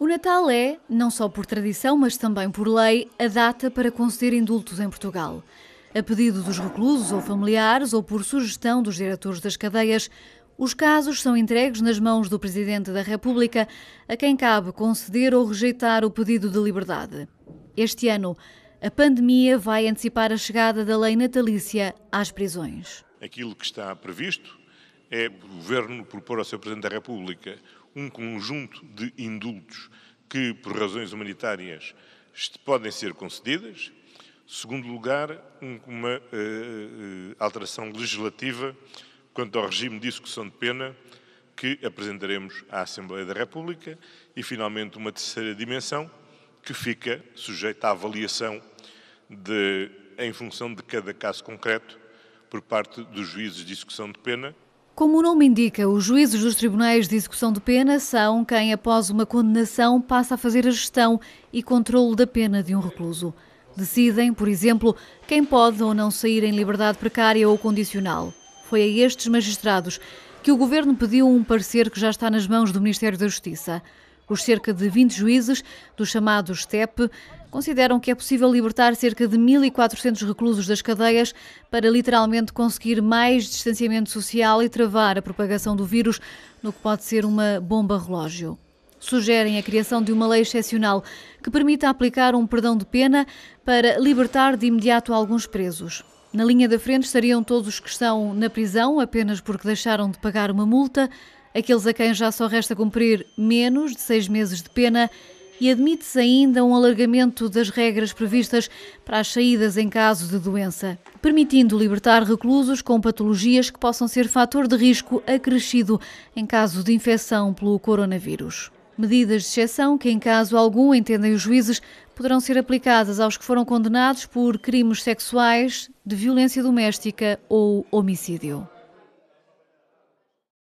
O Natal é, não só por tradição, mas também por lei, a data para conceder indultos em Portugal. A pedido dos reclusos ou familiares ou por sugestão dos diretores das cadeias, os casos são entregues nas mãos do Presidente da República, a quem cabe conceder ou rejeitar o pedido de liberdade. Este ano, a pandemia vai antecipar a chegada da lei natalícia às prisões. Aquilo que está previsto é o Governo propor ao Sr. Presidente da República um conjunto de indultos que, por razões humanitárias, podem ser concedidas. Segundo lugar, uma uh, alteração legislativa quanto ao regime de execução de pena que apresentaremos à Assembleia da República. E, finalmente, uma terceira dimensão que fica sujeita à avaliação de, em função de cada caso concreto por parte dos juízes de execução de pena. Como o nome indica, os juízes dos tribunais de execução de pena são quem, após uma condenação, passa a fazer a gestão e controle da pena de um recluso. Decidem, por exemplo, quem pode ou não sair em liberdade precária ou condicional. Foi a estes magistrados que o governo pediu um parecer que já está nas mãos do Ministério da Justiça. Os cerca de 20 juízes do chamado STEP consideram que é possível libertar cerca de 1.400 reclusos das cadeias para literalmente conseguir mais distanciamento social e travar a propagação do vírus, no que pode ser uma bomba relógio. Sugerem a criação de uma lei excepcional que permita aplicar um perdão de pena para libertar de imediato alguns presos. Na linha da frente estariam todos os que estão na prisão apenas porque deixaram de pagar uma multa, aqueles a quem já só resta cumprir menos de seis meses de pena e admite-se ainda um alargamento das regras previstas para as saídas em caso de doença, permitindo libertar reclusos com patologias que possam ser fator de risco acrescido em caso de infecção pelo coronavírus. Medidas de exceção que, em caso algum, entendem os juízes, poderão ser aplicadas aos que foram condenados por crimes sexuais, de violência doméstica ou homicídio.